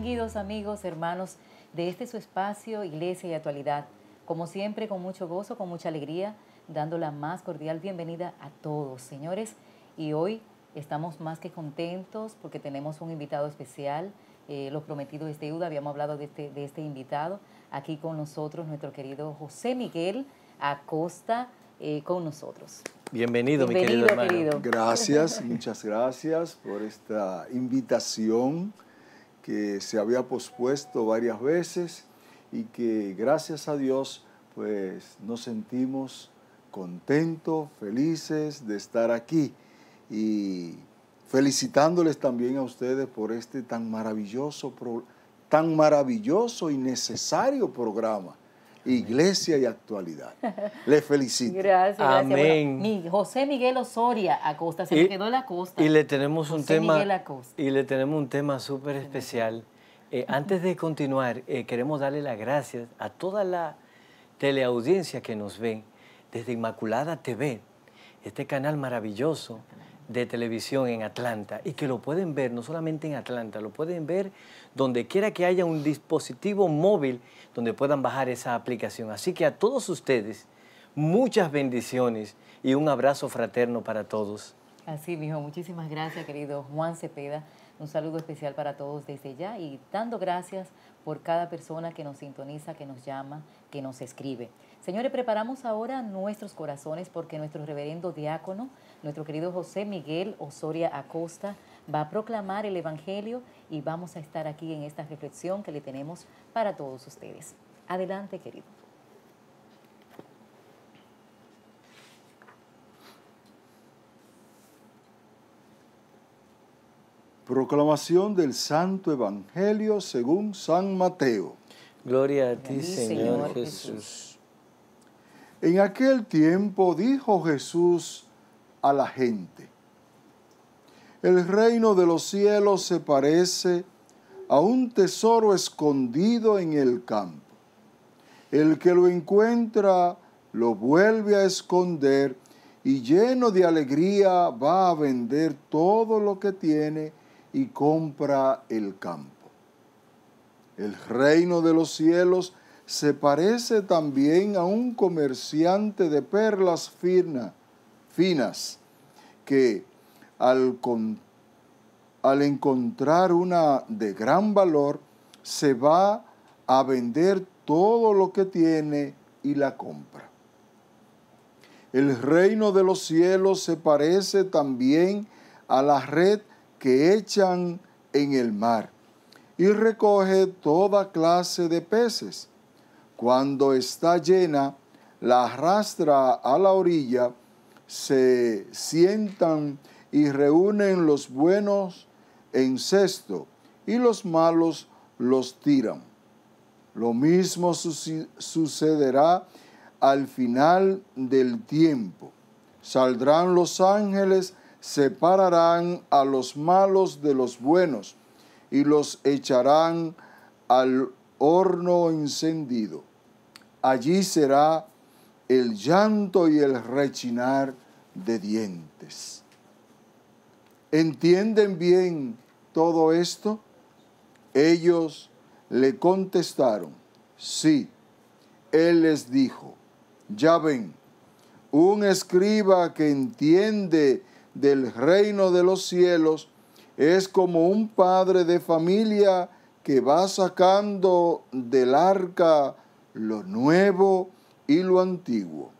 Bienvenidos, amigos, hermanos de este su espacio, Iglesia y Actualidad. Como siempre, con mucho gozo, con mucha alegría, dando la más cordial bienvenida a todos, señores. Y hoy estamos más que contentos porque tenemos un invitado especial. Eh, Los prometidos prometido es deuda, habíamos hablado este, de este, invitado. Aquí con nosotros, nuestro querido José Miguel Acosta, eh, con nosotros. Bienvenido, mi querido, hermano. Gracias, muchas gracias por esta invitación que se había pospuesto varias veces y que gracias a Dios pues nos sentimos contentos, felices de estar aquí y felicitándoles también a ustedes por este tan maravilloso, tan maravilloso y necesario programa Iglesia y actualidad. Le felicito. Gracias. gracias. Amén. José Miguel Osoria Acosta, se quedó la costa. Y le tenemos un tema. Acosta. Y le tenemos un tema súper especial. Eh, antes de continuar, eh, queremos darle las gracias a toda la teleaudiencia que nos ve desde Inmaculada TV, este canal maravilloso de televisión en Atlanta y que lo pueden ver no solamente en Atlanta, lo pueden ver donde quiera que haya un dispositivo móvil donde puedan bajar esa aplicación. Así que a todos ustedes, muchas bendiciones y un abrazo fraterno para todos. Así hijo, muchísimas gracias querido Juan Cepeda. Un saludo especial para todos desde ya y dando gracias por cada persona que nos sintoniza, que nos llama, que nos escribe. Señores, preparamos ahora nuestros corazones porque nuestro reverendo diácono, nuestro querido José Miguel Osoria Acosta, va a proclamar el Evangelio y vamos a estar aquí en esta reflexión que le tenemos para todos ustedes. Adelante, querido. Proclamación del Santo Evangelio según San Mateo. Gloria a ti, Señor, Jesús. En aquel tiempo dijo Jesús a la gente, el reino de los cielos se parece a un tesoro escondido en el campo. El que lo encuentra lo vuelve a esconder y lleno de alegría va a vender todo lo que tiene y compra el campo. El reino de los cielos se parece también a un comerciante de perlas finas que al, al encontrar una de gran valor, se va a vender todo lo que tiene y la compra. El reino de los cielos se parece también a la red que echan en el mar y recoge toda clase de peces. Cuando está llena, la arrastra a la orilla, se sientan y reúnen los buenos en cesto y los malos los tiran. Lo mismo sucederá al final del tiempo. Saldrán los ángeles, separarán a los malos de los buenos y los echarán al horno encendido. Allí será el llanto y el rechinar de dientes. ¿entienden bien todo esto? Ellos le contestaron, sí. Él les dijo, ya ven, un escriba que entiende del reino de los cielos es como un padre de familia que va sacando del arca lo nuevo y lo antiguo.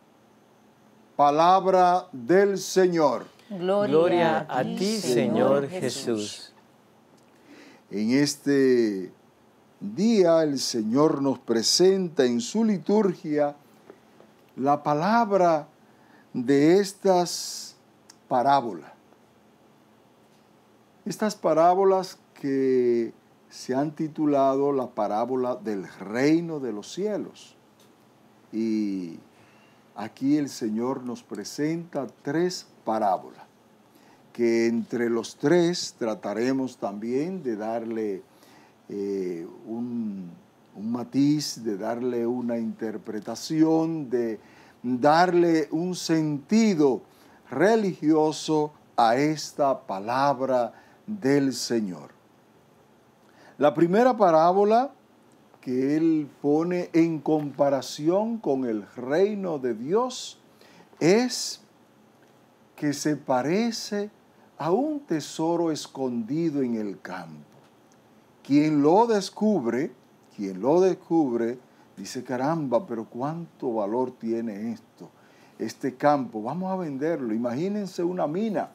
Palabra del Señor. Gloria, a, ti, Señor, Señor Jesús. En este día el Señor nos presenta en su liturgia la palabra de estas parábolas. Estas parábolas que se han titulado la parábola del reino de los cielos. Y Aquí el Señor nos presenta tres parábolas, que entre los tres trataremos también de darle eh, un matiz, de darle una interpretación, de darle un sentido religioso a esta palabra del Señor. La primera parábola que él pone en comparación con el reino de Dios es que se parece a un tesoro escondido en el campo. Quien lo descubre, quien lo descubre, dice, caramba, pero cuánto valor tiene esto, este campo, vamos a venderlo. Imagínense una mina,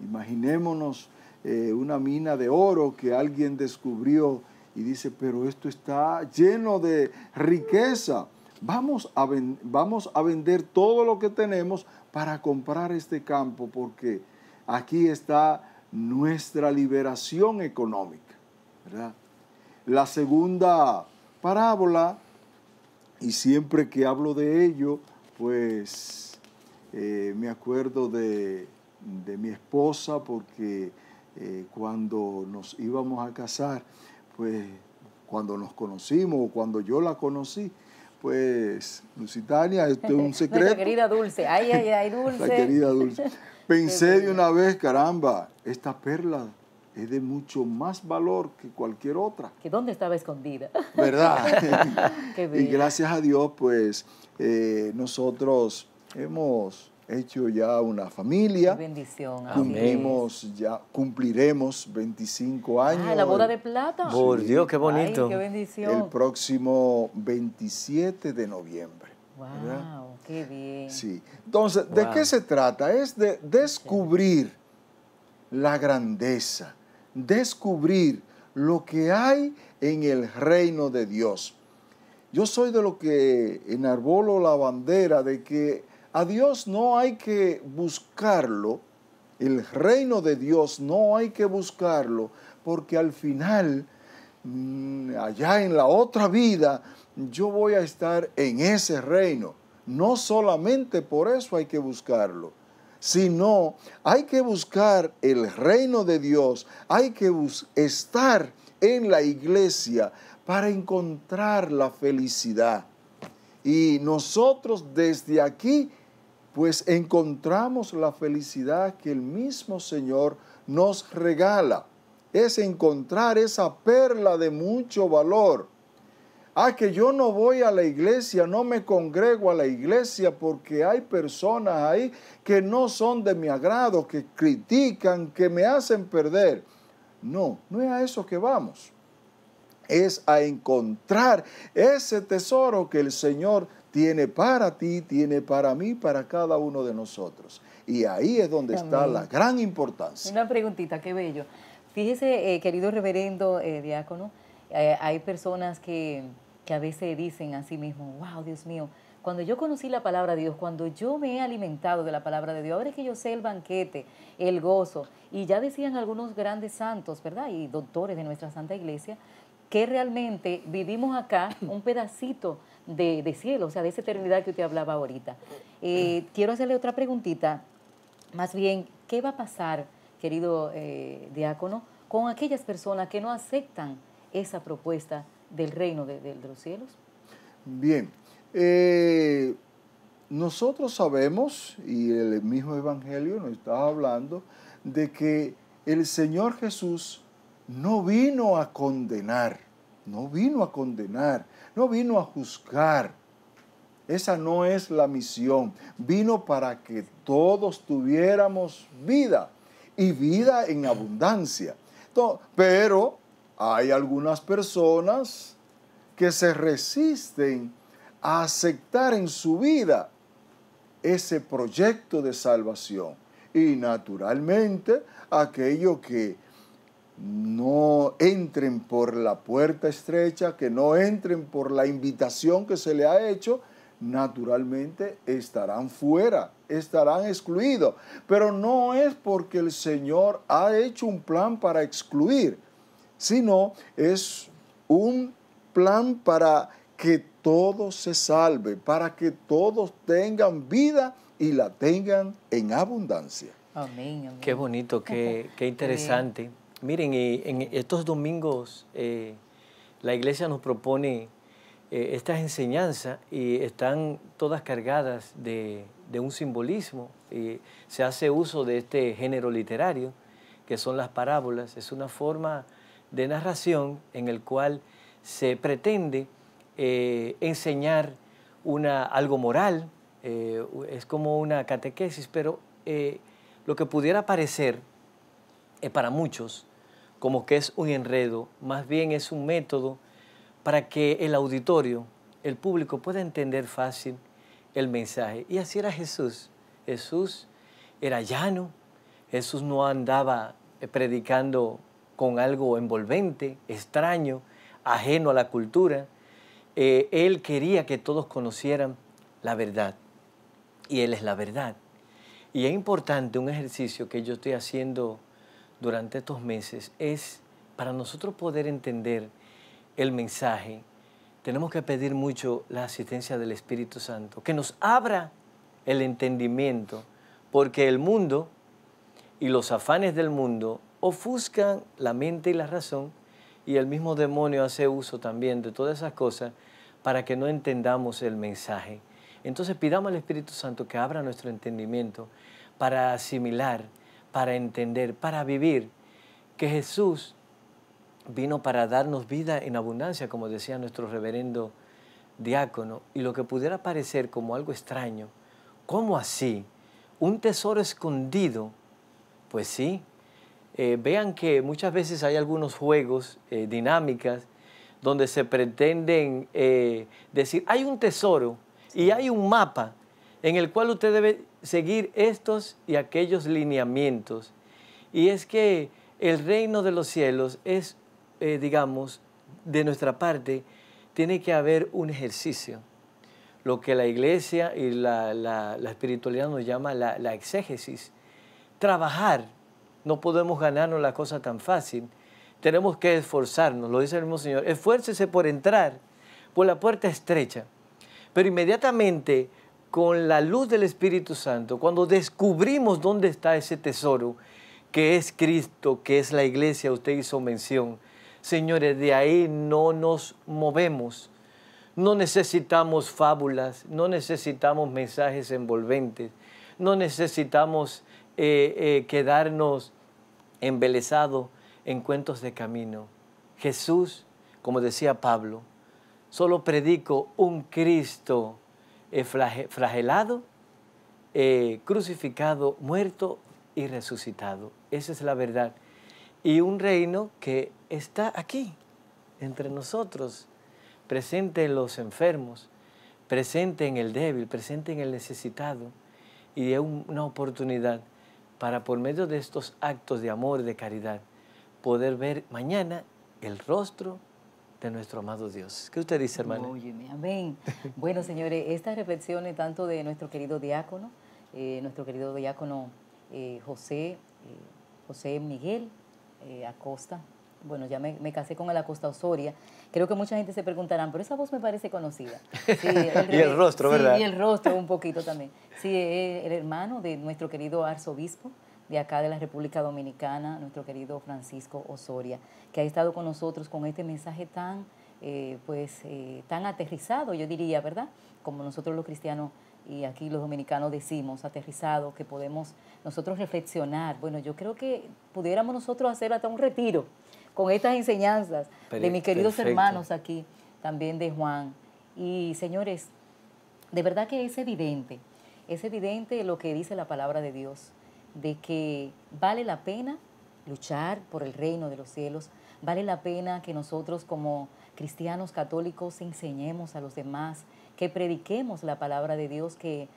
imaginémonos eh, una mina de oro que alguien descubrió y dice, pero esto está lleno de riqueza. Vamos a, vamos a vender todo lo que tenemos para comprar este campo porque aquí está nuestra liberación económica. La segunda parábola, y siempre que hablo de ello, pues eh, me acuerdo de, mi esposa porque eh, cuando nos íbamos a casar, pues cuando nos conocimos o cuando yo la conocí, pues, Lucitania esto es un secreto. la querida Dulce, ay, ay, ay, Dulce. La querida Dulce. Pensé de una vez, caramba, esta perla es de mucho más valor que cualquier otra. ¿Que dónde estaba escondida? ¿Verdad? Qué y gracias a Dios, pues, eh, nosotros hemos hecho ya una familia. Bendición. ya, cumpliremos 25 años. Ah, la boda de plata. Por Dios, qué bonito. qué bendición. El próximo 27 de noviembre. Wow, qué bien. Sí. Entonces, ¿de qué se trata? Es de descubrir la grandeza, descubrir lo que hay en el reino de Dios. Yo soy de lo que enarbolo la bandera de que a Dios no hay que buscarlo, el reino de Dios no hay que buscarlo, porque al final, mm, allá en la otra vida, yo voy a estar en ese reino. No solamente por eso hay que buscarlo, sino hay que buscar el reino de Dios, hay que estar en la iglesia para encontrar la felicidad. Y nosotros desde aquí pues encontramos la felicidad que el mismo Señor nos regala. Es encontrar esa perla de mucho valor. Ah, que yo no voy a la iglesia, no me congrego a la iglesia porque hay personas ahí que no son de mi agrado, que critican, que me hacen perder. No, no es a eso que vamos. Es a encontrar ese tesoro que el Señor tiene para ti, tiene para mí, para cada uno de nosotros. Y ahí es donde está la gran importancia. Una preguntita, qué bello. Fíjese, eh, querido reverendo eh, diácono, eh, hay personas que, que, a veces dicen a sí mismos, wow, Dios mío, cuando yo conocí la palabra de Dios, cuando yo me he alimentado de la palabra de Dios, ahora es que yo sé el banquete, el gozo, y ya decían algunos grandes santos, ¿verdad? Y doctores de nuestra Santa Iglesia, que realmente vivimos acá un pedacito de, cielo, o sea, de esa eternidad que usted hablaba ahorita. Eh, quiero hacerle otra preguntita, más bien, ¿qué va a pasar, querido eh, diácono, con aquellas personas que no aceptan esa propuesta del reino de, los cielos? Bien, eh, nosotros sabemos, y el mismo Evangelio nos está hablando, de que el Señor Jesús no vino a condenar, no vino a condenar, no vino a juzgar. Esa no es la misión. Vino para que todos tuviéramos vida y vida en abundancia. pero hay algunas personas que se resisten a aceptar en su vida ese proyecto de salvación. Y naturalmente aquello que no entren por la puerta estrecha, que no entren por la invitación que se le ha hecho, naturalmente estarán fuera, estarán excluidos. Pero no es porque el Señor ha hecho un plan para excluir, sino es un plan para que todo se salve, para que todos tengan vida y la tengan en abundancia. Amén. Qué bonito, qué, qué interesante. Miren, en estos domingos eh, la iglesia nos propone eh, estas enseñanzas y están todas cargadas de, un simbolismo. Y se hace uso de este género literario, que son las parábolas. Es una forma de narración en el cual se pretende eh, enseñar una, algo moral, es como una catequesis, pero lo que pudiera parecer para muchos como que es un enredo, más bien es un método para que el auditorio, el público pueda entender fácil el mensaje. Y así era Jesús. Jesús era llano, Jesús no andaba eh, predicando con algo envolvente, extraño, ajeno a la cultura. Eh, él quería que todos conocieran la verdad y Él es la verdad. Y es importante un ejercicio que yo estoy haciendo durante estos meses es para nosotros poder entender el mensaje, tenemos que pedir mucho la asistencia del Espíritu Santo, que nos abra el entendimiento, porque el mundo y los afanes del mundo ofuscan la mente y la razón, y el mismo demonio hace uso también de todas esas cosas para que no entendamos el mensaje. Entonces pidamos al Espíritu Santo que abra nuestro entendimiento para asimilar para entender, para vivir que Jesús vino para darnos vida en abundancia, como decía nuestro reverendo diácono, y lo que pudiera parecer como algo extraño, ¿cómo así? ¿Un tesoro escondido? Pues sí. Eh, vean que muchas veces hay algunos juegos, eh, dinámicas, donde se pretenden eh, decir, hay un tesoro y hay un mapa, en el cual usted debe seguir estos y aquellos lineamientos. Y es que el reino de los cielos es, eh, digamos, de nuestra parte, tiene que haber un ejercicio. Lo que la iglesia y la, espiritualidad nos llama la, exégesis. Trabajar. No podemos ganarnos la cosa tan fácil. Tenemos que esforzarnos, lo dice el mismo Señor. Esfuércese por entrar por pues la puerta estrecha. Pero inmediatamente con la luz del Espíritu Santo, cuando descubrimos dónde está ese tesoro, que es Cristo, que es la iglesia, usted hizo mención, señores, de ahí no nos movemos. No necesitamos fábulas, no necesitamos mensajes envolventes, no necesitamos eh, eh, quedarnos embelezados en cuentos de camino. Jesús, como decía Pablo, solo predico un Cristo eh, flagelado, eh, crucificado, muerto y resucitado. Esa es la verdad. Y un reino que está aquí, entre nosotros, presente en los enfermos, presente en el débil, presente en el necesitado, y es una oportunidad para por medio de estos actos de amor, de caridad, poder ver mañana el rostro nuestro amado Dios. ¿Qué usted dice, hermano? amén. bueno, señores, estas reflexiones tanto de nuestro querido diácono, eh, nuestro querido diácono eh, José, eh, José Miguel eh, Acosta, bueno, ya me, casé con el Acosta Osoria. Creo que mucha gente se preguntarán, pero esa voz me parece conocida. y el rostro, ¿verdad? Y el rostro un poquito también. Sí, el hermano de nuestro querido arzobispo, de acá de la República Dominicana, nuestro querido Francisco Osoria, que ha estado con nosotros con este mensaje tan, eh, pues, eh, tan aterrizado, yo diría, ¿verdad? Como nosotros los cristianos y aquí los dominicanos decimos, aterrizado, que podemos nosotros reflexionar. Bueno, yo creo que pudiéramos nosotros hacer hasta un retiro con estas enseñanzas de mis queridos hermanos aquí, también de Juan. Y señores, de verdad que es evidente, es evidente lo que dice la palabra de Dios de que vale la pena luchar por el reino de los cielos, vale la pena que nosotros como cristianos católicos enseñemos a los demás, que prediquemos la palabra de Dios, que,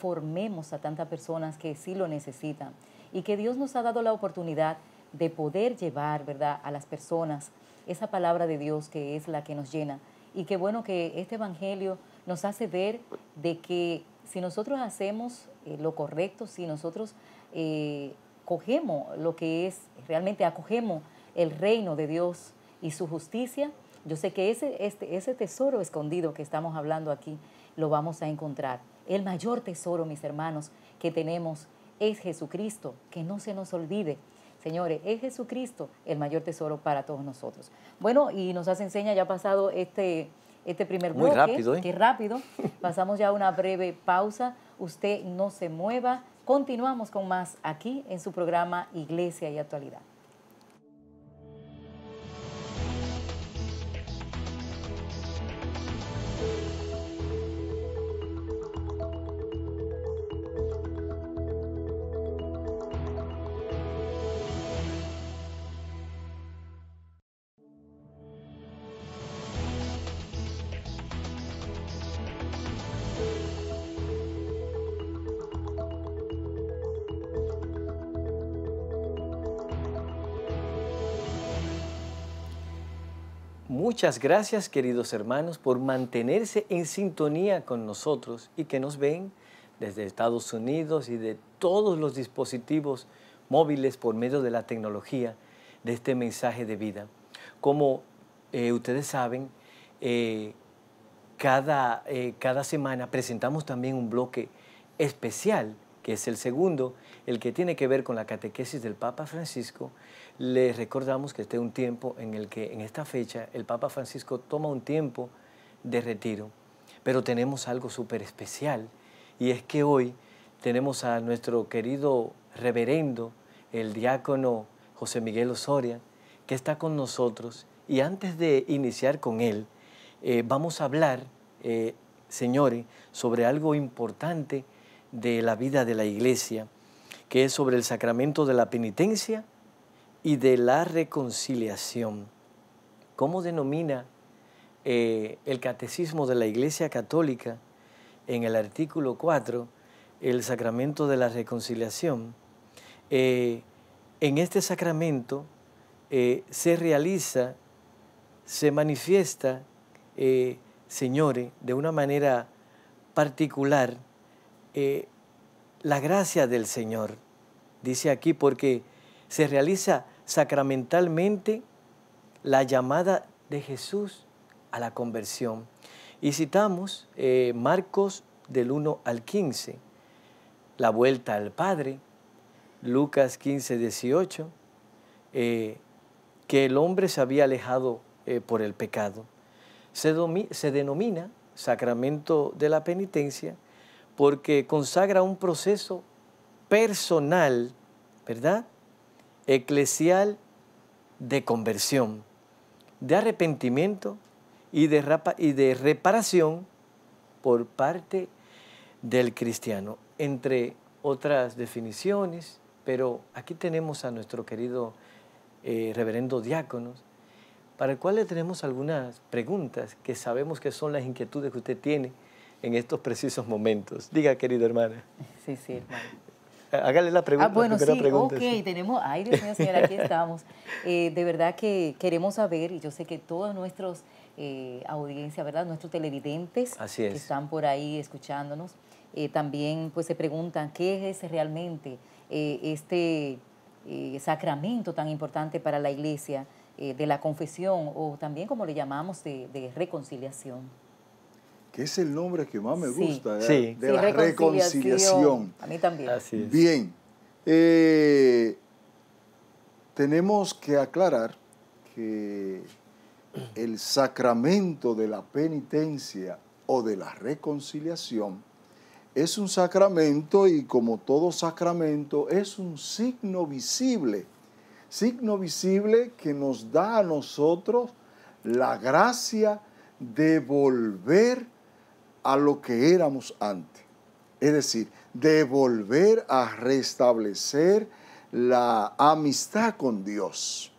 formemos a tantas personas que sí lo necesitan y que Dios nos ha dado la oportunidad de poder llevar, ¿verdad?, a las personas esa palabra de Dios que es la que nos llena. Y que bueno que este Evangelio nos hace ver de que si nosotros hacemos eh, lo correcto, si nosotros eh, cogemos lo que es, realmente acogemos el reino de Dios y su justicia, yo sé que ese, este, ese tesoro escondido que estamos hablando aquí lo vamos a encontrar. El mayor tesoro, mis hermanos, que tenemos es Jesucristo, que no se nos olvide. Señores, es Jesucristo el mayor tesoro para todos nosotros. Bueno, y nos hace enseña, ya ha pasado este, este primer bloque. Muy rápido, ¿eh? Qué rápido. Pasamos ya a una breve pausa. Usted no se mueva. Continuamos con más aquí en su programa Iglesia y Actualidad. Muchas gracias, queridos hermanos, por mantenerse en sintonía con nosotros y que nos ven desde Estados Unidos y de todos los dispositivos móviles por medio de la tecnología de este mensaje de vida. Como eh, ustedes saben, eh, cada, eh, cada semana presentamos también un bloque especial y es el segundo, el que tiene que ver con la catequesis del Papa Francisco, les recordamos que este es un tiempo en el que en esta fecha el Papa Francisco toma un tiempo de retiro. Pero tenemos algo súper especial y es que hoy tenemos a nuestro querido reverendo, el diácono José Miguel Osoria, que está con nosotros. Y antes de iniciar con él, eh, vamos a hablar, eh, señores, sobre algo importante de la vida de la iglesia, que es sobre el sacramento de la penitencia y de la reconciliación. ¿Cómo denomina eh, el catecismo de la Iglesia Católica en el artículo 4 el sacramento de la reconciliación? Eh, en este sacramento eh, se realiza, se manifiesta, señores, de una manera particular, eh, la gracia del Señor, dice aquí, porque se realiza sacramentalmente la llamada de Jesús a la conversión. Y citamos eh, Marcos del 1 al 15, la vuelta al Padre, Lucas 15, 18, eh, que el hombre se había alejado por el pecado. se denomina sacramento de la penitencia porque consagra un proceso personal, ¿verdad? Eclesial de conversión, de arrepentimiento y de, reparación por parte del cristiano, entre otras definiciones, pero aquí tenemos a nuestro querido eh, reverendo diáconos, para el cual le tenemos algunas preguntas que sabemos que son las inquietudes que usted tiene en estos precisos momentos. Diga, querida hermana. Sí, sí, hermano. Ah, hágale la pregunta. Ah, bueno, sí, ok, tenemos, ay Dios mío, señora, aquí estamos. Eh, de verdad que queremos saber, y yo sé que todos nuestros audiencias, eh, audiencia, ¿verdad? Nuestros televidentes que están por ahí escuchándonos, eh, también pues se preguntan qué es realmente este sacramento tan importante para la iglesia de la confesión o también como le llamamos de reconciliación es el nombre que más me gusta, ¿eh? de la reconciliación. A mí también. Ah, Bien, eh, tenemos que aclarar que el sacramento de la penitencia o de la reconciliación es un sacramento y como todo sacramento es un signo visible, signo visible que nos da a nosotros la gracia de volver a lo que éramos antes. Es decir, de volver a restablecer la amistad con Dios.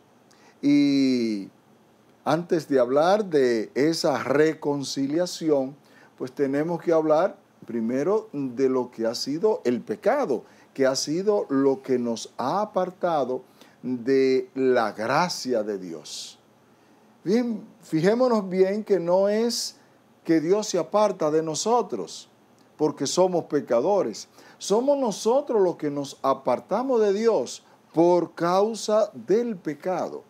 Y antes de hablar de esa reconciliación, pues tenemos que hablar primero de lo que ha sido el pecado, que ha sido lo que nos ha apartado de la gracia de Dios. Bien, fijémonos bien que no es que Dios se aparta de nosotros, porque somos pecadores. Somos nosotros los que nos apartamos de Dios por causa del pecado.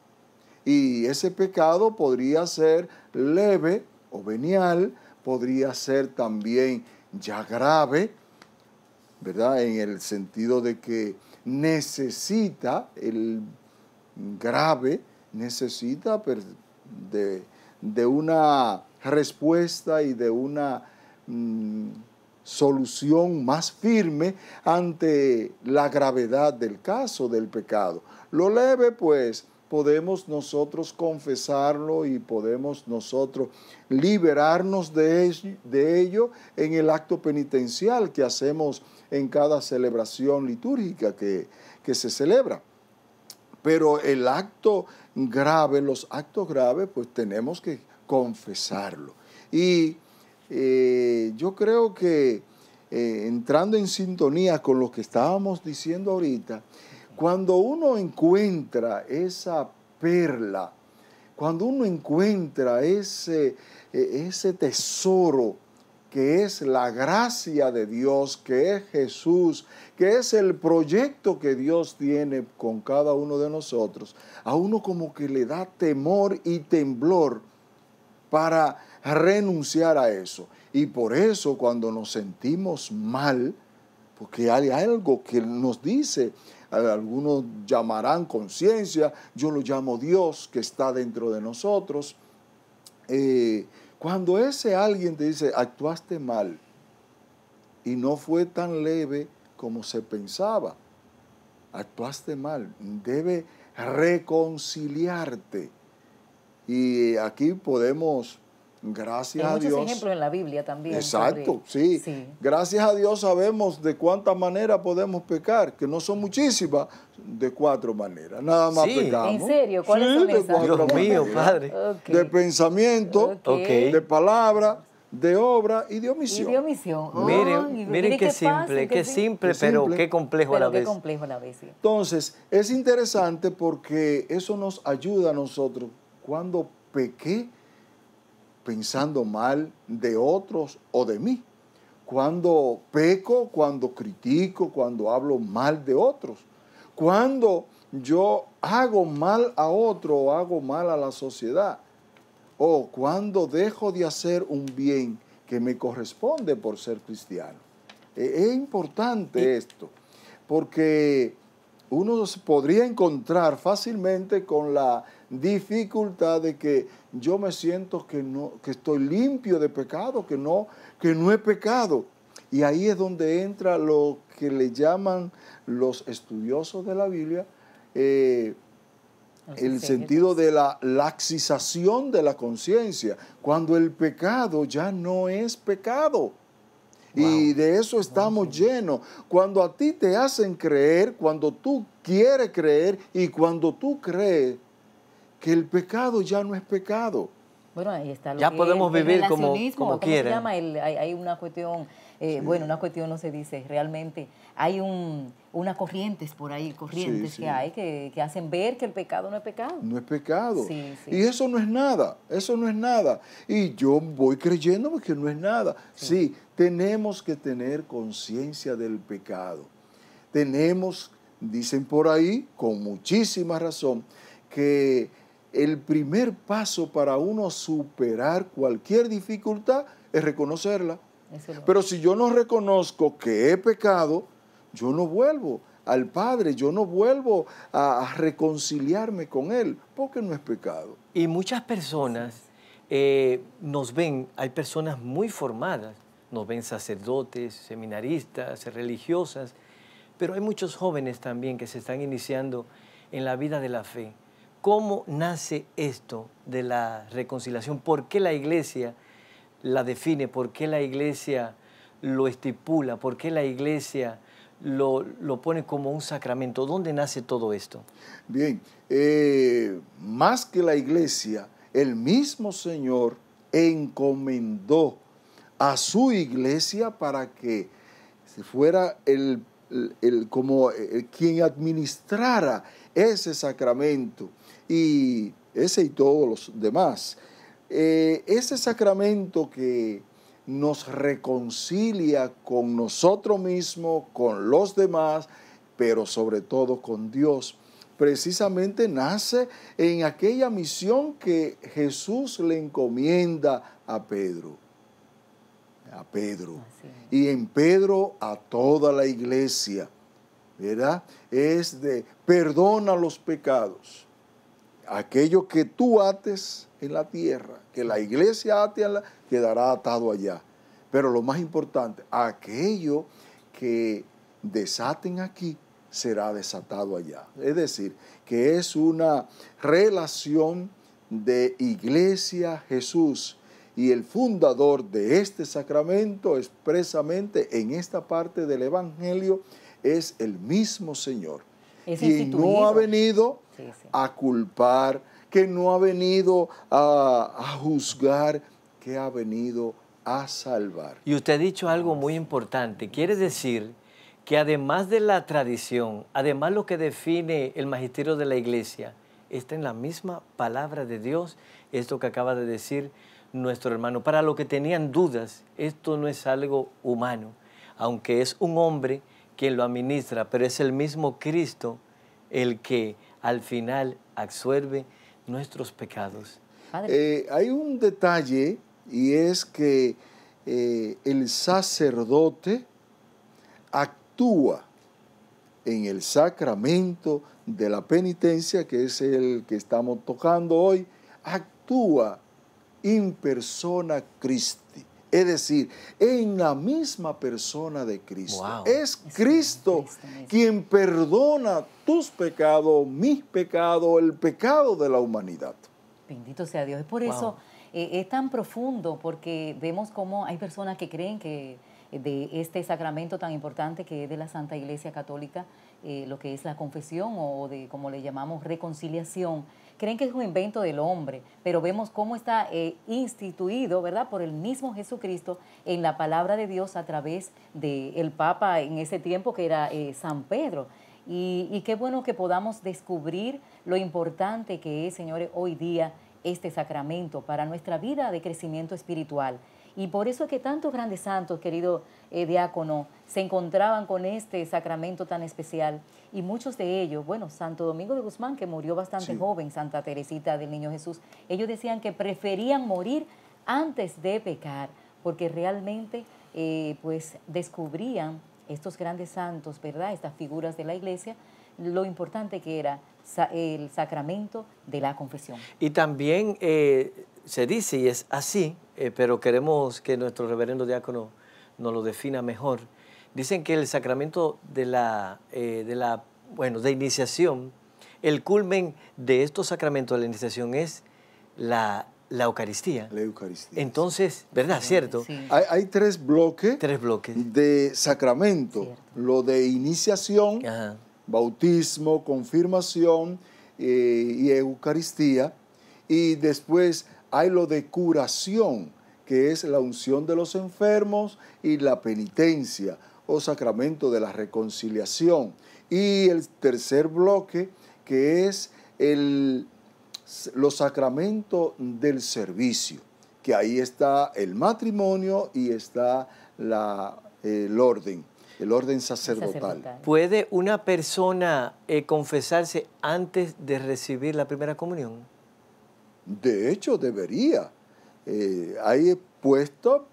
Y ese pecado podría ser leve o venial, podría ser también ya grave, ¿verdad? En el sentido de que necesita el grave, necesita de, de una respuesta y de una mm, solución más firme ante la gravedad del caso del pecado. Lo leve, pues, podemos nosotros confesarlo y podemos nosotros liberarnos de, ello en el acto penitencial que hacemos en cada celebración litúrgica que se celebra. Pero el acto grave, los actos graves, pues tenemos que confesarlo. Y eh, yo creo que eh, entrando en sintonía con lo que estábamos diciendo ahorita, cuando uno encuentra esa perla, cuando uno encuentra ese, e, ese tesoro, que es la gracia de Dios, que es Jesús, que es el proyecto que Dios tiene con cada uno de nosotros, a uno como que le da temor y temblor para renunciar a eso. Y por eso cuando nos sentimos mal, porque hay algo que nos dice, eh, algunos llamarán conciencia, yo lo llamo Dios que está dentro de nosotros. Eh, cuando ese alguien te dice, actuaste mal y no fue tan leve como se pensaba, actuaste mal, debe reconciliarte y aquí podemos, gracias a Dios. muchos ejemplos en la Biblia también. Exacto, sí. Gracias a Dios sabemos de cuántas maneras podemos pecar, que no son muchísimas, de cuatro maneras. Nada más sí. ¿En serio? ¿Cuál es son Padre. De pensamiento, de palabra, de obra y de omisión. Y de omisión. Ah, miren, qué, simple, qué, simple, pero qué complejo a la vez. Entonces, es interesante porque eso nos ayuda a nosotros cuando pequé pensando mal de otros o de mí. Cuando peco, cuando critico, cuando hablo mal de otros. Cuando yo hago mal a otro o hago mal a la sociedad. O cuando dejo de hacer un bien que me corresponde por ser cristiano. E-, es importante esto, porque uno podría encontrar fácilmente con la dificultad de que yo me siento que, no, que estoy limpio de pecado, que no, que no he pecado. Y ahí es donde entra lo que le llaman los estudiosos de la Biblia eh, el sentido de la laxización de la conciencia, cuando el pecado ya no es pecado. Y de eso estamos llenos. Cuando a ti te hacen creer, cuando tú quieres creer y cuando tú crees, que el pecado ya no es pecado. Bueno, ahí está lo ya que podemos vivir como, como Se llama? hay, una cuestión, eh, bueno, una cuestión no se dice, realmente hay un, unas corrientes por ahí, corrientes que hay que, que, hacen ver que el pecado no es pecado. No es pecado. Y eso no es nada, eso no es nada. Y yo voy creyéndome que no es nada. Sí, tenemos que tener conciencia del pecado. Tenemos, dicen por ahí, con muchísima razón, que el primer paso para uno superar cualquier dificultad es reconocerla. Pero si yo no reconozco que he pecado, yo no vuelvo al Padre, yo no vuelvo a, reconciliarme con Él, porque no es pecado. Y muchas personas eh, nos ven, hay personas muy formadas, nos ven sacerdotes, seminaristas, religiosas, pero hay muchos jóvenes también que se están iniciando en la vida de la fe ¿Cómo nace esto de la reconciliación? ¿Por qué la iglesia la define? ¿Por qué la iglesia lo estipula? ¿Por qué la iglesia lo, pone como un sacramento? ¿Dónde nace todo esto? Bien, eh, más que la iglesia, el mismo Señor encomendó a su iglesia para que fuera el, quien administrara ese sacramento y ese y todos los demás. Eh, ese sacramento que nos reconcilia con nosotros mismos, con los demás, pero sobre todo con Dios, precisamente nace en aquella misión que Jesús le encomienda a Pedro. A Pedro. Y en Pedro a toda la iglesia. ¿Verdad? Es de perdona los pecados aquello que tú ates en la tierra, que la iglesia ate, quedará atado allá. Pero lo más importante, aquello que desaten aquí será desatado allá. Es decir, que es una relación de iglesia Jesús y el fundador de este sacramento expresamente en esta parte del Evangelio es el mismo Señor. Y no ha venido a culpar, que no ha venido a, a juzgar, que ha venido a salvar. Y usted ha dicho algo muy importante. Quiere decir que además de la tradición, además lo que define el magisterio de la iglesia, está en la misma palabra de Dios, esto que acaba de decir nuestro hermano. Para los que tenían dudas, esto no es algo humano, aunque es un hombre quien lo administra, pero es el mismo Cristo el que al final absorbe nuestros pecados. Eh, hay un detalle y es que eh, el sacerdote actúa en el sacramento de la penitencia, que es el que estamos tocando hoy, actúa in persona Christi. Es decir, en la misma persona de Cristo. Es Cristo, quien perdona tus pecados, mis pecados, el pecado de la humanidad. Bendito sea Dios. Es por eso eh, es tan profundo, porque vemos cómo hay personas que creen que eh, de este sacramento tan importante que es de la Santa Iglesia Católica, eh, lo que es la confesión o de, como le llamamos, reconciliación. Creen que es un invento del hombre, pero vemos cómo está eh, instituido, ¿verdad?, por el mismo Jesucristo en la palabra de Dios a través del el Papa en ese tiempo que era eh, San Pedro. Y, y qué bueno que podamos descubrir lo importante que es, señores, hoy día este sacramento para nuestra vida de crecimiento espiritual. Y por eso es que tantos grandes santos, querido eh, diácono, se encontraban con este sacramento tan especial. Y muchos de ellos, bueno, Santo Domingo de Guzmán, que murió bastante joven, Santa Teresita del Niño Jesús, ellos decían que preferían morir antes de pecar, porque realmente eh, pues descubrían estos grandes santos, ¿verdad? Estas figuras de la iglesia, lo importante que era el sacramento de la confesión. Y también eh, se dice, y es así, eh, pero queremos que nuestro reverendo diácono nos lo defina mejor. Dicen que el sacramento de la, eh, de la bueno, de iniciación, el culmen de estos sacramentos de la iniciación es la, Eucaristía. La Eucaristía. Entonces, ¿verdad? ¿Cierto? Hay, tres bloques. Tres bloques. De sacramento. Lo de iniciación, bautismo, confirmación eh, y Eucaristía. Y después hay lo de curación, que es la unción de los enfermos y la penitencia o sacramento de la reconciliación. Y el tercer bloque, que es el, los sacramentos del servicio, que ahí está el matrimonio y está el orden, el orden sacerdotal. ¿Puede una persona eh, confesarse antes de recibir la primera comunión? De hecho, debería. Eh, hay puesto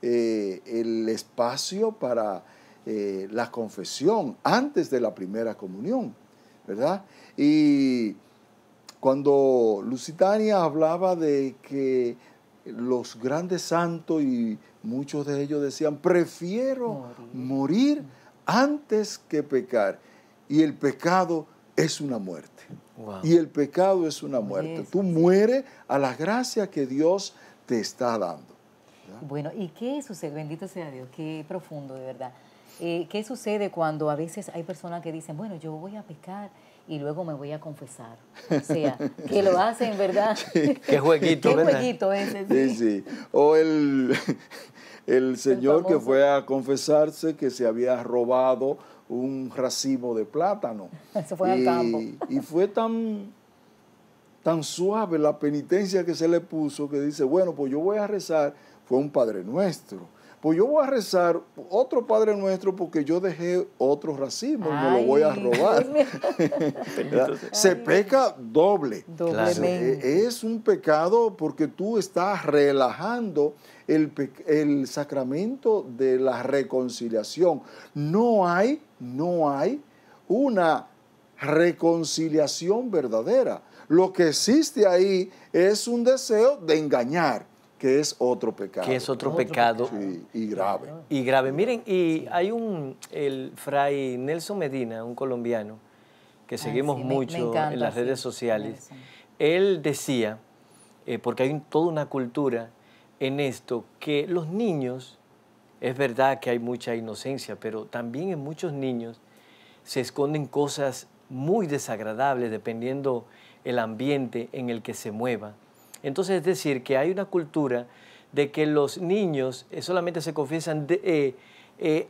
eh, el espacio para eh, la confesión antes de la primera comunión, ¿verdad? Y cuando Lusitania hablaba de que los grandes santos y muchos de ellos decían, prefiero morir antes que pecar. Y el pecado es una muerte. Y el pecado es una muerte. Tú mueres a la gracia que Dios te está dando. Bueno, ¿y qué sucede? Bendito sea Dios, qué profundo de verdad. Eh, ¿Qué sucede cuando a veces hay personas que dicen, bueno, yo voy a pecar y luego me voy a confesar? O sea, que lo hacen, ¿verdad? Qué jueguito, ¿Qué jueguito ese, sí. sí, sí. O el, señor que fue a confesarse que se había robado un racimo de plátano. fue y, campo. Y fue tan, tan suave la penitencia que se le puso que dice, bueno, pues yo voy a rezar, fue un Padre Nuestro pues yo voy a rezar otro Padre Nuestro porque yo dejé otro racismo y me lo voy a robar. Se peca doble. Eh, eh, es un pecado porque tú estás relajando el, el sacramento de la reconciliación. No hay, no hay una reconciliación verdadera. Lo que existe ahí es un deseo de engañar que es otro pecado. Que es otro, pecado. y grave. Y grave. Miren, y hay un, el fray Nelson Medina, un colombiano, que seguimos mucho en las redes sociales, él decía, eh, porque hay toda una cultura en esto, que los niños, es verdad que hay mucha inocencia, pero también en muchos niños se esconden cosas muy desagradables dependiendo el ambiente en el que se mueva entonces es decir que hay una cultura de que los niños eh, solamente se confiesan eh, eh,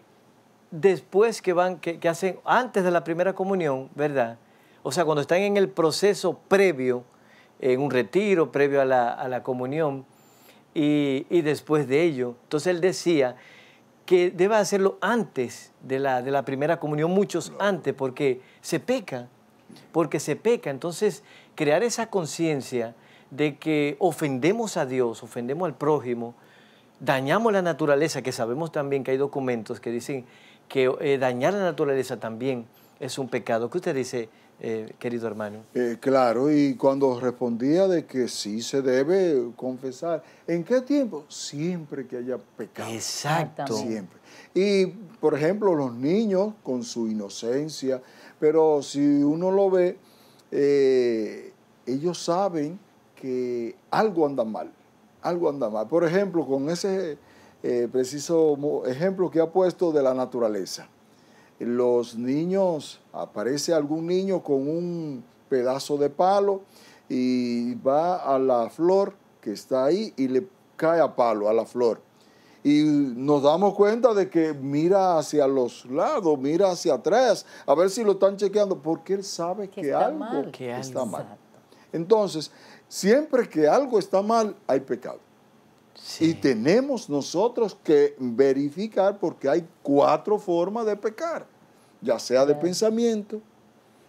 después que van, que, hacen antes de la primera comunión, ¿verdad? O sea, cuando están en el proceso previo, en un retiro previo a la, comunión y, después de ello. Entonces él decía que debe hacerlo antes de la primera comunión, muchos antes, porque se peca, porque se peca. Entonces, crear esa conciencia de que ofendemos a Dios, ofendemos al prójimo, dañamos la naturaleza, que sabemos también que hay documentos que dicen que eh, dañar la naturaleza también es un pecado. ¿Qué usted dice, eh, querido hermano? Eh, claro, y cuando respondía de que sí se debe confesar, ¿en qué tiempo? Siempre que haya pecado. Exacto. Siempre. Y, por ejemplo, los niños con su inocencia, pero si uno lo ve, ellos saben que algo anda mal, algo anda mal. Por ejemplo, con ese eh, preciso ejemplo que ha puesto de la naturaleza. Los niños, aparece algún niño con un pedazo de palo y va a la flor que está ahí y le cae a palo a la flor. Y nos damos cuenta de que mira hacia los lados, mira hacia atrás, a ver si lo están chequeando, porque él sabe que, algo Que está mal. Entonces, Siempre que algo está mal, hay pecado. Y tenemos nosotros que verificar porque hay cuatro formas de pecar, ya sea de pensamiento,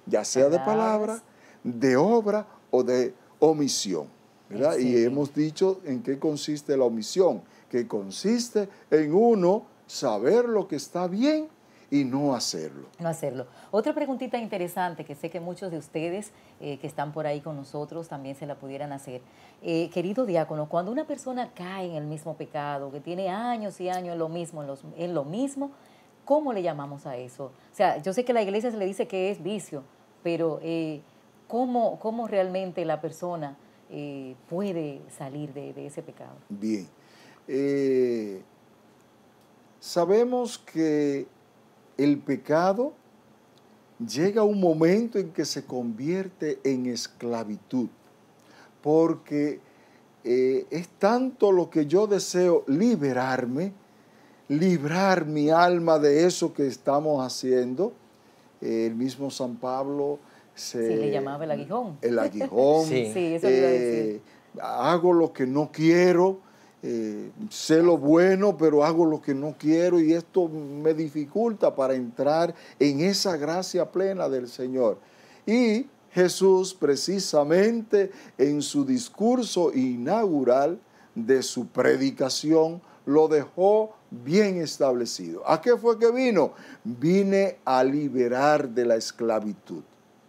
ya sea de palabra, de obra o de omisión. Y hemos dicho en qué consiste la omisión, que consiste en uno saber lo que está bien y no hacerlo. No hacerlo. Otra preguntita interesante que sé que muchos de ustedes eh, que están por ahí con nosotros también se la pudieran hacer. Eh, querido diácono, cuando una persona cae en el mismo pecado, que tiene años y años en lo mismo, en, lo mismo, ¿cómo le llamamos a eso? O sea, yo sé que la iglesia se le dice que es vicio, pero eh, ¿cómo, realmente la persona puede salir de, de, ese pecado? Bien. sabemos que el pecado llega un momento en que se convierte en esclavitud, porque eh, es tanto lo que yo deseo liberarme, librar mi alma de eso que estamos haciendo. el mismo San Pablo se... Sí, le llamaba el aguijón. El aguijón. sí. eso eh, Hago lo que no quiero, eh, sé lo bueno, pero hago lo que no quiero y esto me dificulta para entrar en esa gracia plena del Señor. Y Jesús precisamente en su discurso inaugural de su predicación lo dejó bien establecido. ¿A qué fue que vino? Vine a liberar de la esclavitud.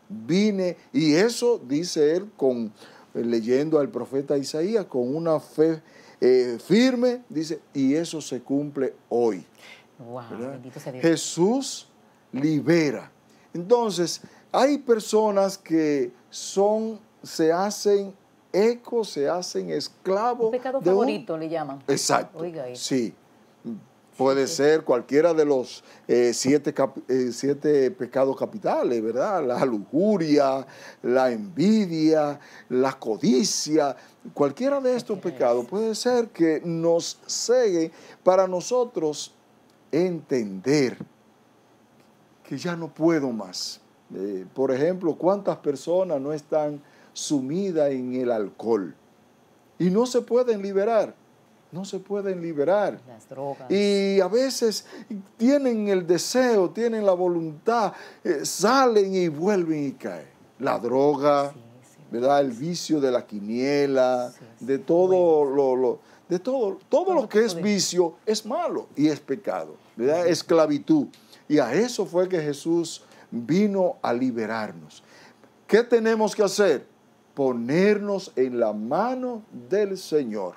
Vine, y eso dice él con, leyendo al profeta Isaías, con una fe eh, firme, dice, y eso se cumple hoy. Jesús libera. Entonces, hay personas que son, se hacen eco, se hacen esclavos. Un pecado favorito le llaman. Exacto. Sí. Puede ser cualquiera de los eh, siete, eh, siete, pecados capitales, ¿verdad? La lujuria, la envidia, la codicia, cualquiera de estos pecados puede ser que nos segue para nosotros entender que ya no puedo más. Eh, por ejemplo, ¿cuántas personas no están sumidas en el alcohol y no se pueden liberar? no se pueden liberar. Las drogas. Y a veces tienen el deseo, tienen la voluntad, eh, salen y vuelven y caen. La droga, ¿verdad? El vicio de la quiniela, de todo lo, de todo, todo, lo que es vicio es malo y es pecado, ¿verdad? Esclavitud. Y a eso fue que Jesús vino a liberarnos. ¿Qué tenemos que hacer? Ponernos en la mano del Señor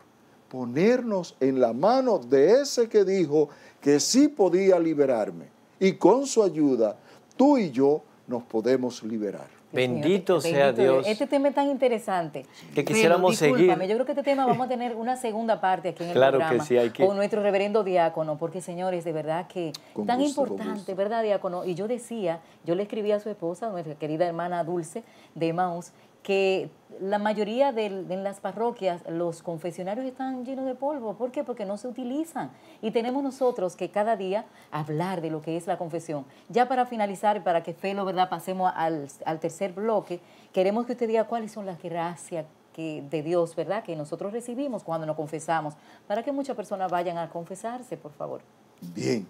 ponernos en la mano de ese que dijo que sí podía liberarme. Y con su ayuda, tú y yo nos podemos liberar. Bendito, sea Dios. Este tema es tan interesante. Que quisiéramos seguir. seguir. Yo creo que este tema vamos a tener una segunda parte aquí en el programa. Con nuestro reverendo diácono, porque señores, de verdad que tan importante, ¿verdad, diácono? Y yo decía, yo le escribí a su esposa, nuestra querida hermana Dulce de Maus, que la mayoría de, las parroquias los confesionarios están llenos de polvo. ¿Por qué? Porque no se utilizan. Y tenemos nosotros que cada día hablar de lo que es la confesión. Ya para finalizar, para que Felo, ¿verdad? Pasemos al, tercer bloque, queremos que usted diga cuáles son las gracias que, de Dios, ¿verdad? Que nosotros recibimos cuando nos confesamos, para que muchas personas vayan a confesarse, por favor. Bien,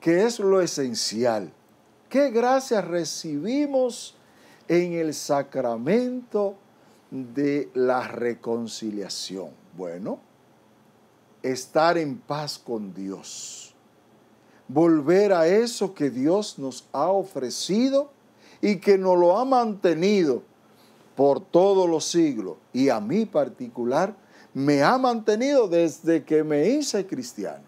¿qué es lo esencial? ¿Qué gracias recibimos en el sacramento de la reconciliación. Bueno, estar en paz con Dios. Volver a eso que Dios nos ha ofrecido y que nos lo ha mantenido por todos los siglos. Y a mí particular, me ha mantenido desde que me hice cristiano.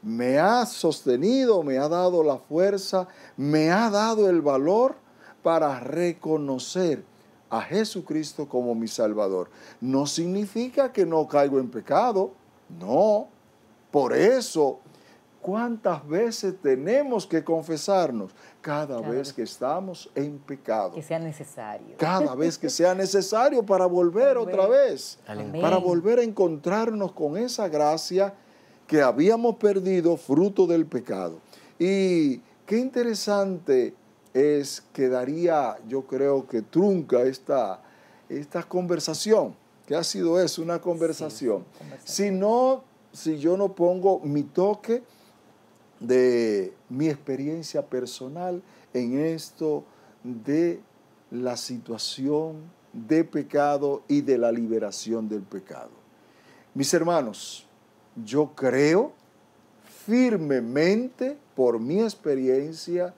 Me ha sostenido, me ha dado la fuerza, me ha dado el valor para reconocer a Jesucristo como mi Salvador. No significa que no caigo en pecado, no. Por eso, ¿cuántas veces tenemos que confesarnos? Cada vez que estamos en pecado. Que sea necesario. Cada vez que sea necesario para volver, otra vez. Para volver a encontrarnos con esa gracia que habíamos perdido fruto del pecado. Y qué interesante es que daría, yo creo que trunca esta, esta conversación, que ha sido eso, una conversación. Si si yo no pongo mi toque de mi experiencia personal en esto de la situación de pecado y de la liberación del pecado. Mis hermanos, yo creo firmemente por mi experiencia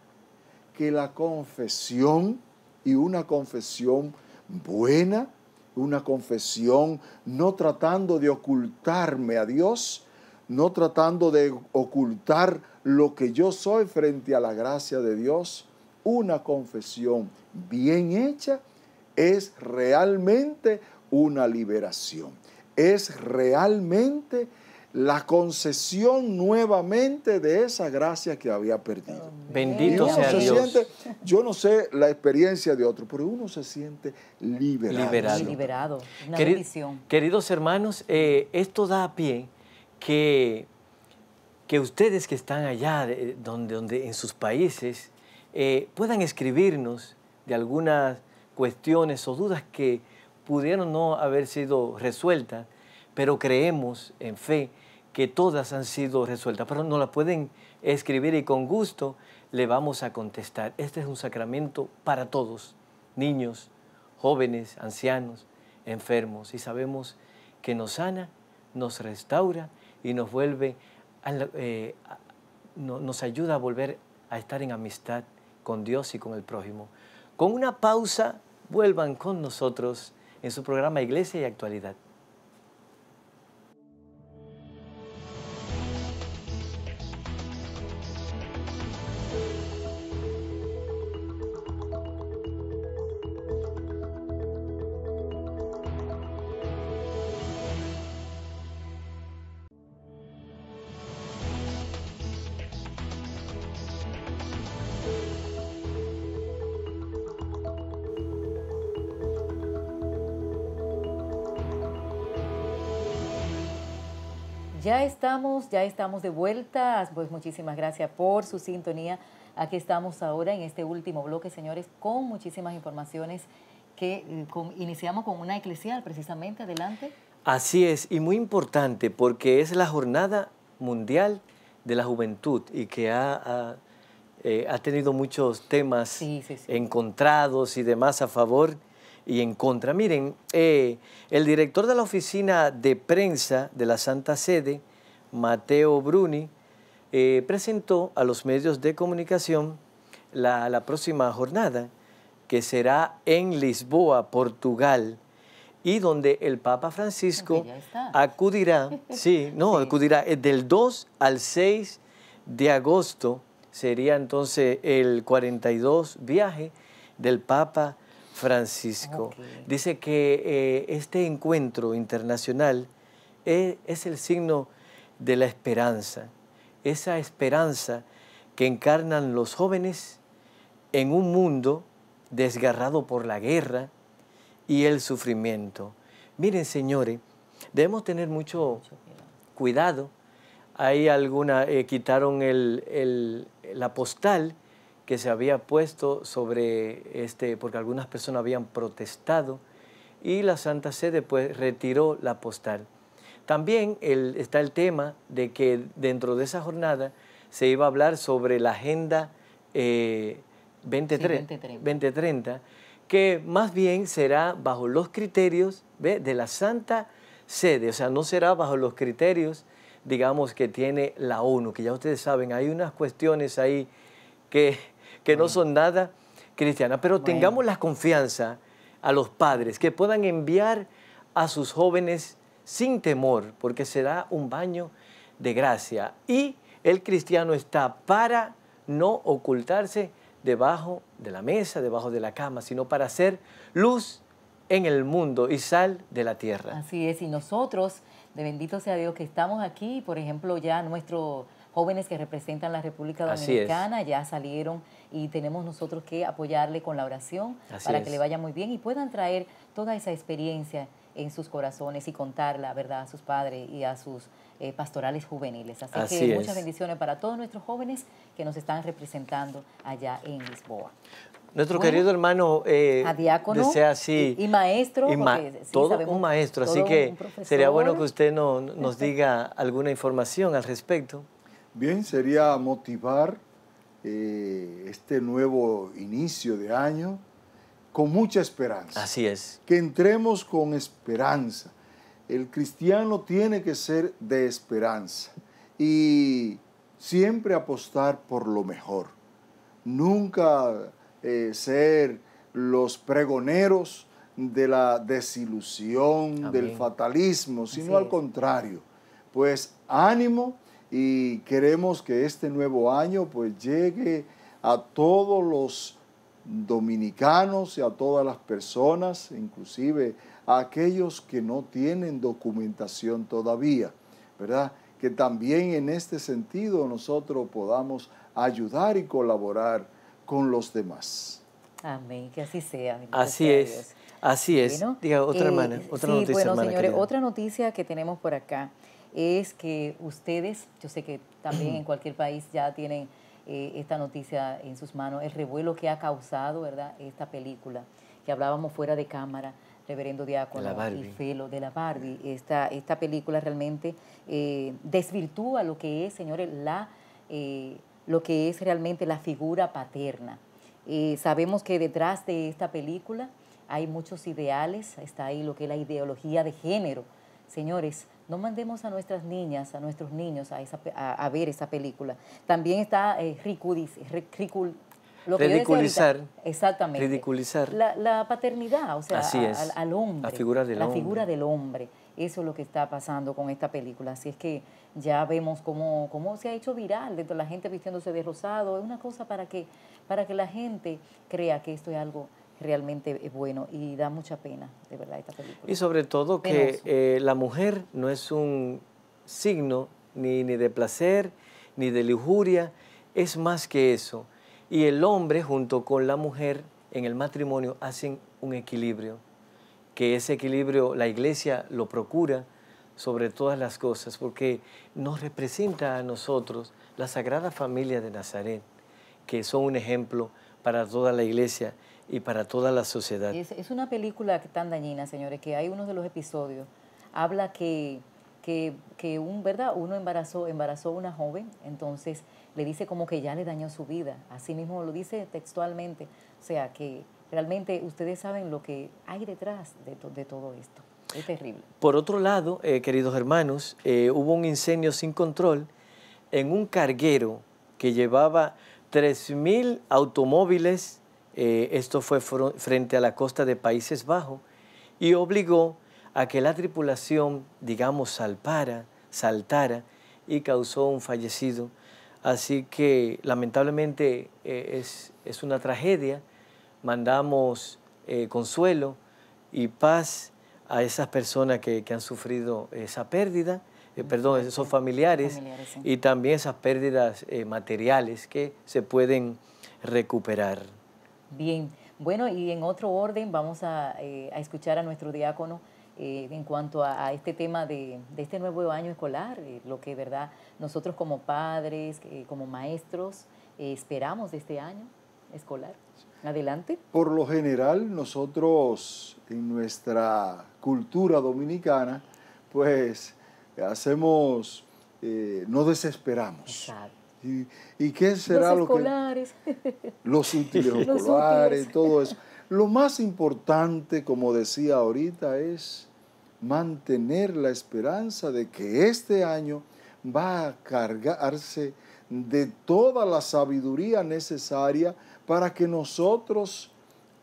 que la confesión, y una confesión buena, una confesión no tratando de ocultarme a Dios, no tratando de ocultar lo que yo soy frente a la gracia de Dios, una confesión bien hecha es realmente una liberación, es realmente la concesión nuevamente de esa gracia que había perdido. Bendito sea Dios. yo no sé la experiencia de otro, pero uno se siente liberado. Liberado. Una bendición. Queridos hermanos, eh, esto da a pie que, que ustedes que están allá, donde, donde, en sus países, eh, puedan escribirnos de algunas cuestiones o dudas que pudieron no haber sido resueltas, pero creemos en fe que todas han sido resueltas, pero no la pueden escribir y con gusto le vamos a contestar. Este es un sacramento para todos, niños, jóvenes, ancianos, enfermos, y sabemos que nos sana, nos restaura y nos vuelve, eh, nos ayuda a volver a estar en amistad con Dios y con el prójimo. Con una pausa, vuelvan con nosotros en su programa Iglesia y Actualidad. Ya estamos, ya estamos de vuelta. Pues muchísimas gracias por su sintonía. Aquí estamos ahora en este último bloque, señores, con muchísimas informaciones que eh, iniciamos con una eclesial, precisamente. Adelante. Así es, y muy importante porque es la jornada mundial de la juventud y que ha, eh, tenido muchos temas encontrados y demás a favor y en contra. Miren, eh, el director de la oficina de prensa de la Santa Sede, Mateo Bruni, eh, presentó a los medios de comunicación la, próxima jornada, que será en Lisboa, Portugal y donde el Papa Francisco acudirá, sí, no, acudirá eh, del 2 al 6 de agosto, sería entonces el 42 viaje del Papa Francisco. Dice que eh, este encuentro internacional eh, es, el signo de la esperanza, esa esperanza que encarnan los jóvenes en un mundo desgarrado por la guerra y el sufrimiento. Miren, señores, debemos tener mucho, cuidado. Hay alguna, eh, quitaron la postal que se había puesto sobre este, porque algunas personas habían protestado, y la Santa Sede pues retiró la postal. También el, está el tema de que dentro de esa jornada se iba a hablar sobre la Agenda 2030. Eh, que más bien será bajo los criterios de la Santa Sede, o sea, no será bajo los criterios, digamos, que tiene la ONU, que ya ustedes saben, hay unas cuestiones ahí que que no son nada cristiana, Pero tengamos la confianza a los padres que puedan enviar a sus jóvenes sin temor, porque será un baño de gracia. Y el cristiano está para no ocultarse debajo de la mesa, debajo de la cama, sino para hacer luz en el mundo y sal de la tierra. Así es, y nosotros, de bendito sea Dios que estamos aquí, por ejemplo, ya nuestro jóvenes que representan la República Dominicana, ya salieron y tenemos nosotros que apoyarle con la oración para que le vaya muy bien y puedan traer toda esa experiencia en sus corazones y contarla, ¿verdad?, a sus padres y a sus eh, pastorales juveniles. Así, que muchas bendiciones para todos nuestros jóvenes que nos están representando allá en Lisboa. Nuestro querido hermano eh, diácono, así. Y, maestro. todo un maestro, así que sería bueno que usted no, nos diga alguna información al respecto. Bien, sería motivar eh, este nuevo inicio de año con mucha esperanza. Así es. Que entremos con esperanza. El cristiano tiene que ser de esperanza y siempre apostar por lo mejor. Nunca eh, ser los pregoneros de la desilusión, del fatalismo, sino al contrario. Pues ánimo y queremos que este nuevo año pues llegue a todos los dominicanos y a todas las personas, inclusive a aquellos que no tienen documentación todavía, ¿verdad? Que también en este sentido nosotros podamos ayudar y colaborar con los demás. Amén, que así sea. Así es, así es. Diga otra hermana, eh, otra noticia. Bueno, señores, otra noticia que tenemos por acá es que ustedes, yo sé que también en cualquier país ya tienen eh, esta noticia en sus manos, el revuelo que ha causado, ¿verdad?, esta película, que hablábamos fuera de cámara, Reverendo Diácono y Felo de la Barbie. Esta, esta película realmente eh, desvirtúa lo que es, señores, la, eh, lo que es realmente la figura paterna. sabemos que detrás de esta película hay muchos ideales, está ahí lo que es la ideología de género. Señores, no mandemos a nuestras niñas, a nuestros niños a, a, ver esa película. También está eh, ridiculizar. exactamente. Ridiculizar. La, paternidad, o sea, al, hombre. La figura del hombre. Eso es lo que está pasando con esta película. Así es que ya vemos cómo, cómo se ha hecho viral dentro de la gente vistiéndose de rosado. Es una cosa para que, para que la gente crea que esto es algo realmente es bueno y da mucha pena, de verdad, esta película. Y sobre todo que eh, la mujer no es un signo ni, ni, de placer, ni de lujuria, es más que eso. Y el hombre junto con la mujer en el matrimonio hacen un equilibrio, que ese equilibrio la iglesia lo procura sobre todas las cosas, porque nos representa a nosotros la Sagrada Familia de Nazaret, que son un ejemplo para toda la iglesia y para toda la sociedad. Es, una película tan dañina, señores, que hay uno de los episodios, habla que, que, que un, ¿verdad? uno embarazó, embarazó a una joven, entonces le dice como que ya le dañó su vida, así mismo lo dice textualmente, o sea que realmente ustedes saben lo que hay detrás de, todo esto. Es terrible. Por otro lado, eh, queridos hermanos, eh, hubo un incendio sin control en un carguero que llevaba 3.000 automóviles eh, esto fue frente a la costa de Países Bajos y obligó a que la tripulación, digamos, salpara, saltara y causó un fallecido. Así que lamentablemente eh, es, una tragedia. Mandamos eh, consuelo y paz a esas personas que, han sufrido esa pérdida, perdón, esos familiares, y también esas pérdidas materiales que se pueden recuperar. Bien, bueno, y en otro orden vamos a, eh, escuchar a nuestro diácono eh, en cuanto a, este tema de, este nuevo año escolar, eh, lo que, ¿verdad? Nosotros como padres, como maestros, esperamos de este año escolar. Adelante. Por lo general, nosotros en nuestra cultura dominicana, pues hacemos, no desesperamos. Exacto ¿Y, qué será los lo que... Los útiles los escolares, todo eso. Lo más importante, como decía ahorita, es mantener la esperanza de que este año va a cargarse de toda la sabiduría necesaria para que nosotros,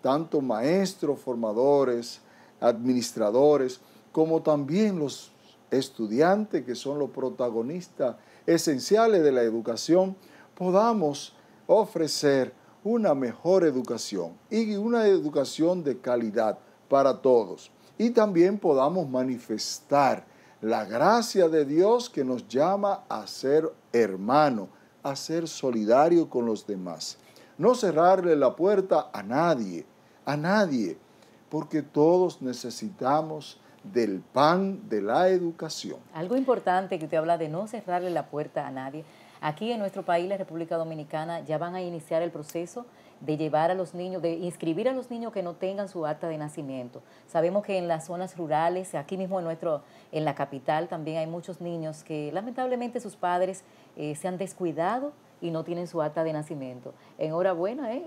tanto maestros, formadores, administradores, como también los estudiantes que son los protagonistas esenciales de la educación, podamos ofrecer una mejor educación y una educación de calidad para todos. Y también podamos manifestar la gracia de Dios que nos llama a ser hermano, a ser solidario con los demás. No cerrarle la puerta a nadie, a nadie, porque todos necesitamos del pan de la educación. Algo importante que usted habla de no cerrarle la puerta a nadie. Aquí en nuestro país, la República Dominicana, ya van a iniciar el proceso de llevar a los niños, de inscribir a los niños que no tengan su acta de nacimiento. Sabemos que en las zonas rurales, aquí mismo en nuestro, en la capital también hay muchos niños que lamentablemente sus padres eh, se han descuidado y no tienen su acta de nacimiento. Enhorabuena, ¿eh?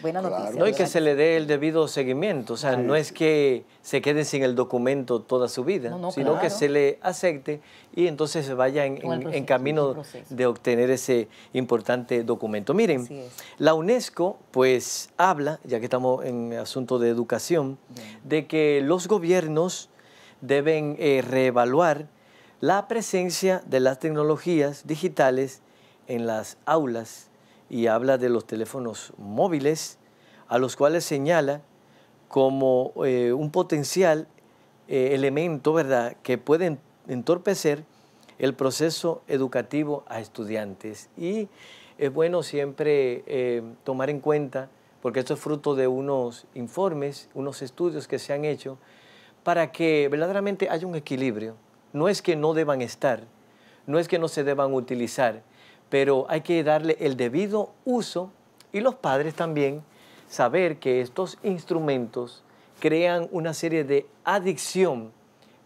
buena noticia. No, y que se le dé el debido seguimiento. O sea, no es que se quede sin el documento toda su vida, sino que se le acepte y entonces se vaya en, camino de obtener ese importante documento. Miren, la UNESCO pues habla, ya que estamos en asunto de educación, de que los gobiernos deben eh, reevaluar la presencia de las tecnologías digitales en las aulas y habla de los teléfonos móviles, a los cuales señala como eh, un potencial eh, elemento, ¿verdad?, que puede entorpecer el proceso educativo a estudiantes. Y es bueno siempre eh, tomar en cuenta, porque esto es fruto de unos informes, unos estudios que se han hecho, para que verdaderamente haya un equilibrio. No es que no deban estar, no es que no se deban utilizar, pero hay que darle el debido uso y los padres también saber que estos instrumentos crean una serie de adicción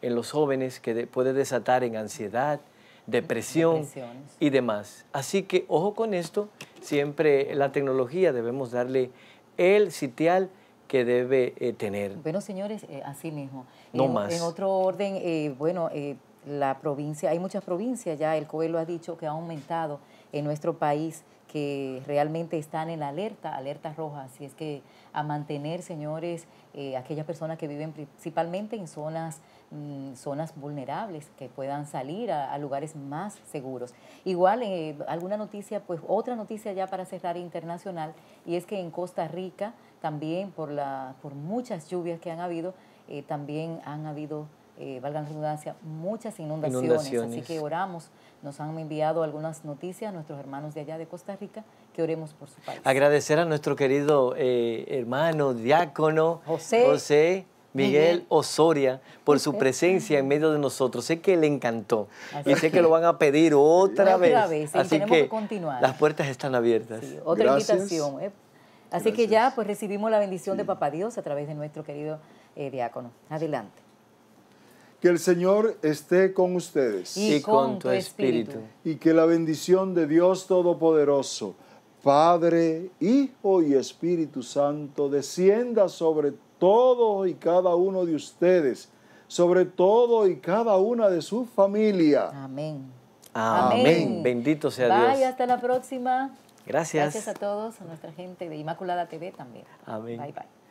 en los jóvenes que puede desatar en ansiedad, depresión y demás. Así que ojo con esto, siempre la tecnología debemos darle el sitial que debe eh, tener. Bueno, señores, eh, así mismo. No en, más. En otro orden, eh, bueno, la provincia, hay muchas provincias ya, el COE lo ha dicho, que ha aumentado en nuestro país que realmente están en alerta, alerta roja. Así es que a mantener, señores, eh, aquellas personas que viven principalmente en zonas, mm, zonas vulnerables, que puedan salir a, lugares más seguros. Igual, eh, alguna noticia, pues otra noticia ya para cerrar internacional, y es que en Costa Rica, también por, la, por muchas lluvias que han habido, eh, también han habido valgan eh, valga redundancia, muchas inundaciones, así que oramos. Nos han enviado algunas noticias a nuestros hermanos de allá de Costa Rica, que oremos por su país. Agradecer a nuestro querido eh, hermano, diácono, José, Miguel Osoria por su presencia en medio de nosotros. Sé que le encantó y sé que lo van a pedir otra, vez. Otra Así tenemos que, continuar. las puertas están abiertas. otra invitación. ¿eh? Así que ya pues recibimos la bendición de Papá Dios a través de nuestro querido diácono. Adelante. Que el Señor esté con ustedes. Y, con tu espíritu. Y que la bendición de Dios Todopoderoso, Padre, Hijo y Espíritu Santo, descienda sobre todo y cada uno de ustedes, sobre todo y cada una de su familia. Amén. Amén. Bendito sea Dios. Bye, hasta la próxima. Gracias. Gracias a todos, a nuestra gente de Inmaculada TV también. Amén. Bye, bye.